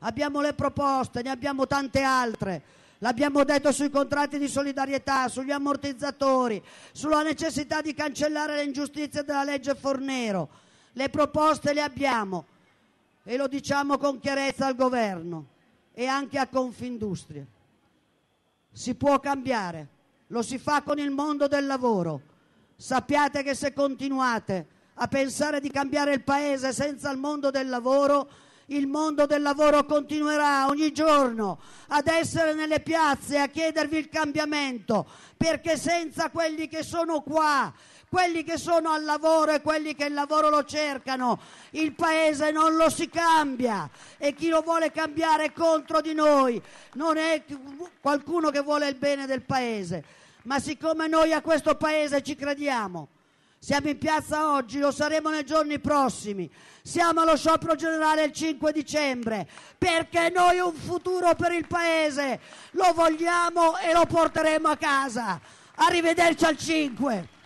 abbiamo le proposte, ne abbiamo tante altre. L'abbiamo detto sui contratti di solidarietà, sugli ammortizzatori, sulla necessità di cancellare le ingiustizie della legge Fornero. Le proposte le abbiamo e lo diciamo con chiarezza al governo e anche a Confindustria. Si può cambiare, lo si fa con il mondo del lavoro. Sappiate che se continuate a pensare di cambiare il Paese senza il mondo del lavoro, il mondo del lavoro continuerà ogni giorno ad essere nelle piazze a chiedervi il cambiamento, perché senza quelli che sono qua, quelli che sono al lavoro e quelli che il lavoro lo cercano, il paese non lo si cambia e chi lo vuole cambiare è contro di noi, non è qualcuno che vuole il bene del paese. Ma siccome noi a questo paese ci crediamo, siamo in piazza oggi, lo saremo nei giorni prossimi. Siamo allo sciopero generale il 5 dicembre perché noi un futuro per il Paese lo vogliamo e lo porteremo a casa. Arrivederci al 5.